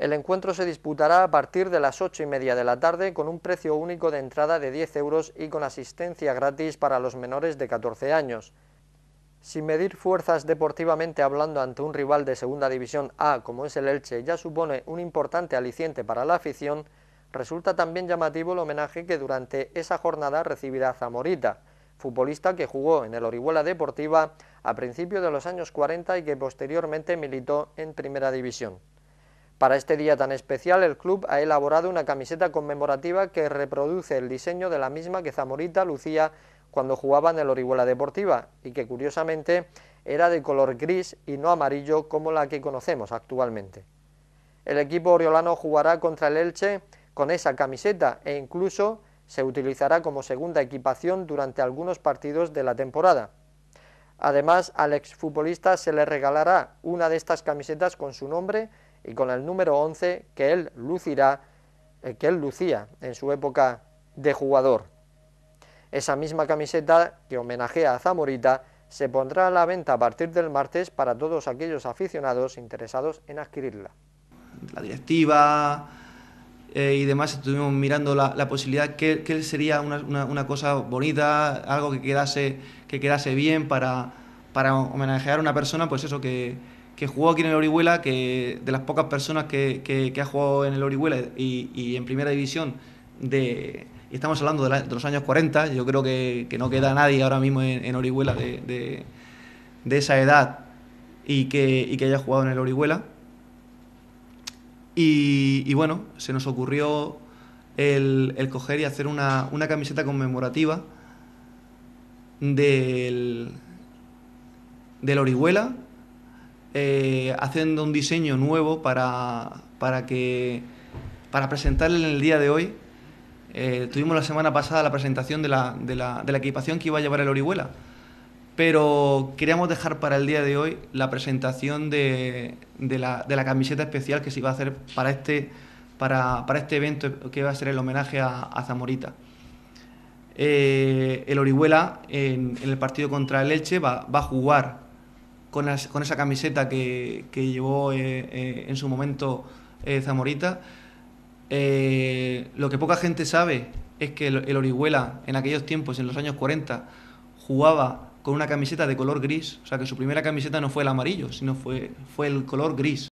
El encuentro se disputará a partir de las 8 y media de la tarde con un precio único de entrada de 10 euros y con asistencia gratis para los menores de 14 años. Sin medir fuerzas deportivamente hablando ante un rival de Segunda División A como es el Elche ya supone un importante aliciente para la afición, resulta también llamativo el homenaje que durante esa jornada recibirá Zamorita, futbolista que jugó en el Orihuela Deportiva a principios de los años 40 y que posteriormente militó en Primera División. Para este día tan especial, el club ha elaborado una camiseta conmemorativa que reproduce el diseño de la misma que Zamorita lucía cuando jugaba en el Orihuela Deportiva y que curiosamente era de color gris y no amarillo como la que conocemos actualmente. El equipo oriolano jugará contra el Elche con esa camiseta e incluso se utilizará como segunda equipación durante algunos partidos de la temporada. Además, al exfutbolista se le regalará una de estas camisetas con su nombre y con el número 11 que él lucirá, eh, que él lucía en su época de jugador. Esa misma camiseta que homenajea a Zamorita se pondrá a la venta a partir del martes para todos aquellos aficionados interesados en adquirirla. La directiva eh, y demás estuvimos mirando la, posibilidad que, que sería una, una, una, cosa bonita, algo que quedase, que quedase bien para, para homenajear a una persona, pues eso que, que jugó aquí en el Orihuela, que de las pocas personas que, ha jugado en el Orihuela y, en primera división, de, y estamos hablando de, los años 40, yo creo que, no queda nadie ahora mismo en, Orihuela de, de, esa edad y que, haya jugado en el Orihuela. Y, bueno, se nos ocurrió el, coger y hacer una, una camiseta conmemorativa del, del Orihuela eh, haciendo un diseño nuevo para, para, que, para presentarle en el día de hoy. Eh, tuvimos la semana pasada la presentación de la, de, la, equipación que iba a llevar el Orihuela, pero queríamos dejar para el día de hoy la presentación de, de, la, camiseta especial que se iba a hacer para este, para, este evento que va a ser el homenaje a, Zamorita. Eh, el Orihuela en, el partido contra el Elche va, va a jugar con, esa camiseta que, llevó eh, eh, en su momento eh, Zamorita. lo que poca gente sabe es que el, Orihuela en aquellos tiempos, en los años 40, jugaba con una camiseta de color gris, o sea que su primera camiseta no fue el amarillo, sino fue, fue el color gris.